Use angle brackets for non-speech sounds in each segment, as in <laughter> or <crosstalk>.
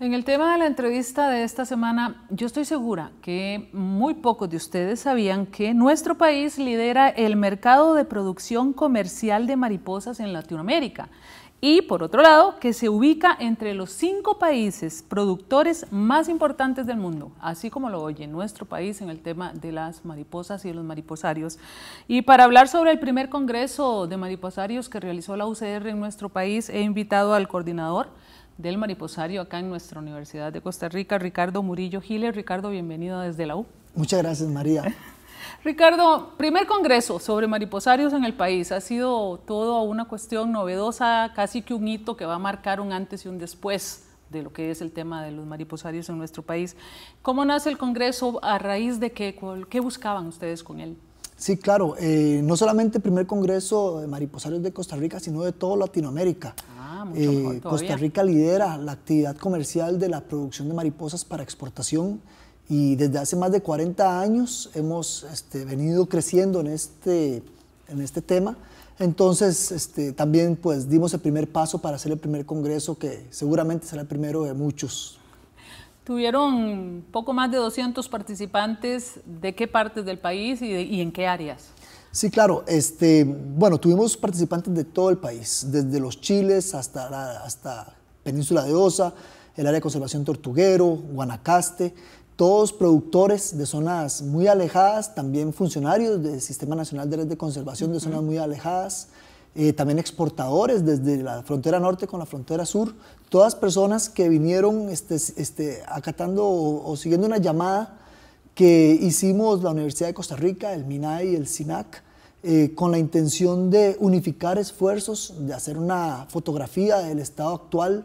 En el tema de la entrevista de esta semana, yo estoy segura que muy pocos de ustedes sabían que nuestro país lidera el mercado de producción comercial de mariposas en Latinoamérica y, por otro lado, que se ubica entre los cinco países productores más importantes del mundo, así como lo oye nuestro país en el tema de las mariposas y los mariposarios. Y para hablar sobre el primer Congreso de Mariposarios que realizó la UCR en nuestro país, he invitado al coordinador del mariposario acá en nuestra Universidad de Costa Rica, Ricardo Murillo Giles. Ricardo, bienvenido desde la U. Muchas gracias, María. <laughs> Ricardo, primer congreso sobre mariposarios en el país. Ha sido todo una cuestión novedosa, casi que un hito que va a marcar un antes y un después de lo que es el tema de los mariposarios en nuestro país. ¿Cómo nace el congreso? ¿A raíz de qué? ¿Qué buscaban ustedes con él? Sí, claro. Eh, no solamente el primer congreso de mariposarios de Costa Rica, sino de toda Latinoamérica. Eh, Costa Rica lidera la actividad comercial de la producción de mariposas para exportación y desde hace más de 40 años hemos este, venido creciendo en este, en este tema. Entonces, este, también pues dimos el primer paso para hacer el primer congreso que seguramente será el primero de muchos. Tuvieron poco más de 200 participantes de qué partes del país y en qué áreas. Sí, claro. Este, bueno, tuvimos participantes de todo el país, desde los Chiles hasta, hasta Península de Osa, el área de conservación Tortuguero, Guanacaste, todos productores de zonas muy alejadas, también funcionarios del Sistema Nacional de Red de Conservación de zonas muy alejadas, eh, también exportadores desde la frontera norte con la frontera sur, todas personas que vinieron este, este, acatando o siguiendo una llamada que hicimos la Universidad de Costa Rica, el MINAI y el SINAC, eh, con la intención de unificar esfuerzos, de hacer una fotografía del estado actual.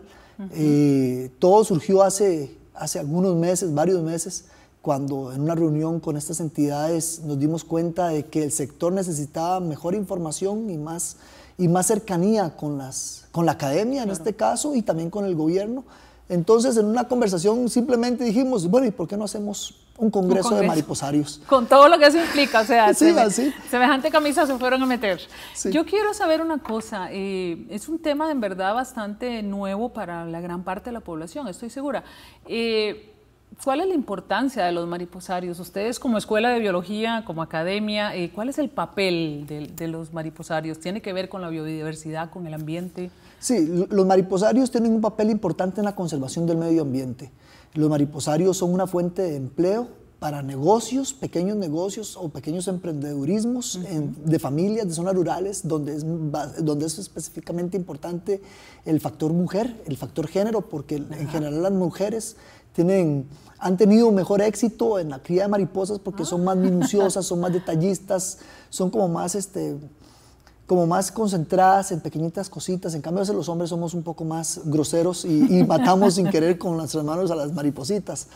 Eh, todo surgió hace, hace algunos meses, varios meses, cuando en una reunión con estas entidades nos dimos cuenta de que el sector necesitaba mejor información y más, y más cercanía con, las, con la academia en este caso y también con el gobierno entonces, en una conversación simplemente dijimos, bueno, ¿y por qué no hacemos un congreso, de mariposarios? <laughs> Con todo lo que eso implica, o sea, <laughs> semejante camisa se fueron a meter. Yo quiero saber una cosa, eh, es un tema en verdad bastante nuevo para la gran parte de la población, estoy segura. Eh, ¿Cuál es la importancia de los mariposarios? Ustedes como escuela de biología, como academia, eh, ¿cuál es el papel de, los mariposarios? ¿Tiene que ver con la biodiversidad, con el ambiente? Sí, los mariposarios tienen un papel importante en la conservación del medio ambiente. Los mariposarios son una fuente de empleo para negocios, pequeños negocios o pequeños emprendedurismos de familias de zonas rurales, donde es, donde es específicamente importante el factor mujer, el factor género, porque en general las mujeres tienen, han tenido mejor éxito en la cría de mariposas porque son más ah. minuciosas, son más detallistas, son como más, este, como más concentradas en pequeñitas cositas. En cambio, a veces los hombres somos un poco más groseros y matamos sin querer con nuestras manos a las maripositas.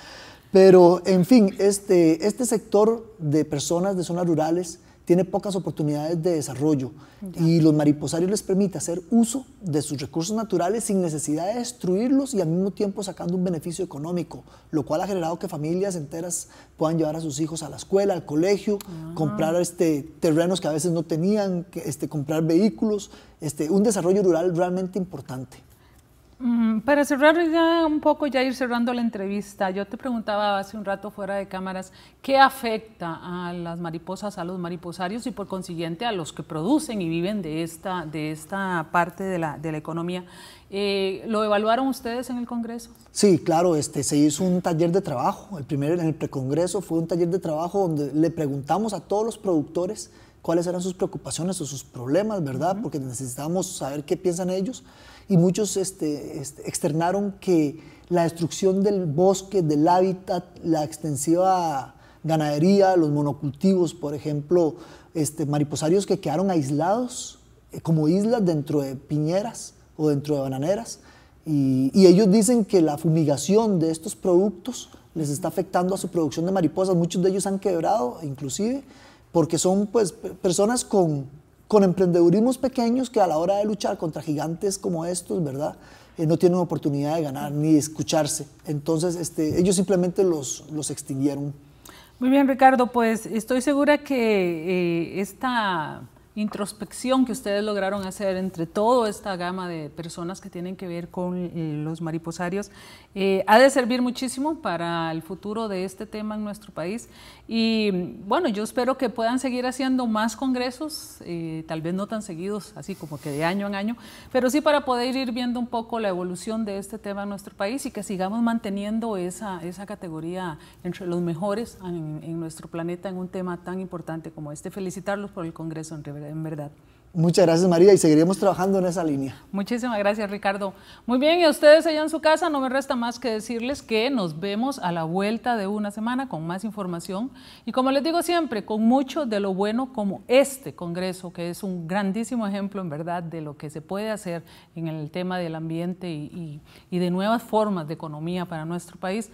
Pero, en fin, este, este, sector de personas de zonas rurales tiene pocas oportunidades de desarrollo y los mariposarios les permite hacer uso de sus recursos naturales sin necesidad de destruirlos y al mismo tiempo sacando un beneficio económico, lo cual ha generado que familias enteras puedan llevar a sus hijos a la escuela, al colegio, ah. comprar este, terrenos que a veces no tenían, este, comprar vehículos, un desarrollo rural realmente importante. Mm, para cerrar ya un poco, ya ir cerrando la entrevista, yo te preguntaba hace un rato fuera de cámaras, ¿qué afecta a las mariposas, a los mariposarios y por consiguiente a los que producen y viven de esta, de esta parte de la, economía? Eh, ¿Lo evaluaron ustedes en el Congreso? Sí, claro, este, se hizo un taller de trabajo, el primero en el precongreso fue un taller de trabajo donde le preguntamos a todos los productores cuáles eran sus preocupaciones o sus problemas, ¿verdad? Porque necesitábamos saber qué piensan ellos. Y muchos este, este, externaron que la destrucción del bosque, del hábitat, la extensiva ganadería, los monocultivos, por ejemplo, este, mariposarios que quedaron aislados eh, como islas dentro de piñeras o dentro de bananeras. y ellos dicen que la fumigación de estos productos les está afectando a su producción de mariposas. Muchos de ellos han quebrado, inclusive porque son pues, personas con, con emprendedurismos pequeños que a la hora de luchar contra gigantes como estos, ¿verdad? Eh, no tienen oportunidad de ganar ni escucharse. Entonces, este, ellos simplemente los, los extinguieron. Muy bien, Ricardo, pues estoy segura que eh, esta introspección que ustedes lograron hacer entre toda esta gama de personas que tienen que ver con eh, los mariposarios eh, ha de servir muchísimo para el futuro de este tema en nuestro país. Y bueno, yo espero que puedan seguir haciendo más congresos, eh, tal vez no tan seguidos, así como que de año en año, pero sí para poder ir viendo un poco la evolución de este tema en nuestro país y que sigamos manteniendo esa, esa categoría entre los mejores en, nuestro planeta en un tema tan importante como este. Felicitarlos por el Congreso en Rivera en verdad. Muchas gracias María y seguiremos trabajando en esa línea. Muchísimas gracias Ricardo. Muy bien, y a ustedes allá en su casa no me resta más que decirles que nos vemos a la vuelta de una semana con más información y como les digo siempre, con mucho de lo bueno como este Congreso, que es un grandísimo ejemplo en verdad de lo que se puede hacer en el tema del ambiente y, y de nuevas formas de economía para nuestro país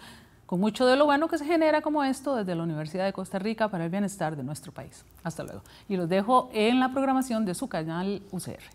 con mucho de lo bueno que se genera como esto desde la Universidad de Costa Rica para el bienestar de nuestro país. Hasta luego. Y los dejo en la programación de su canal UCR.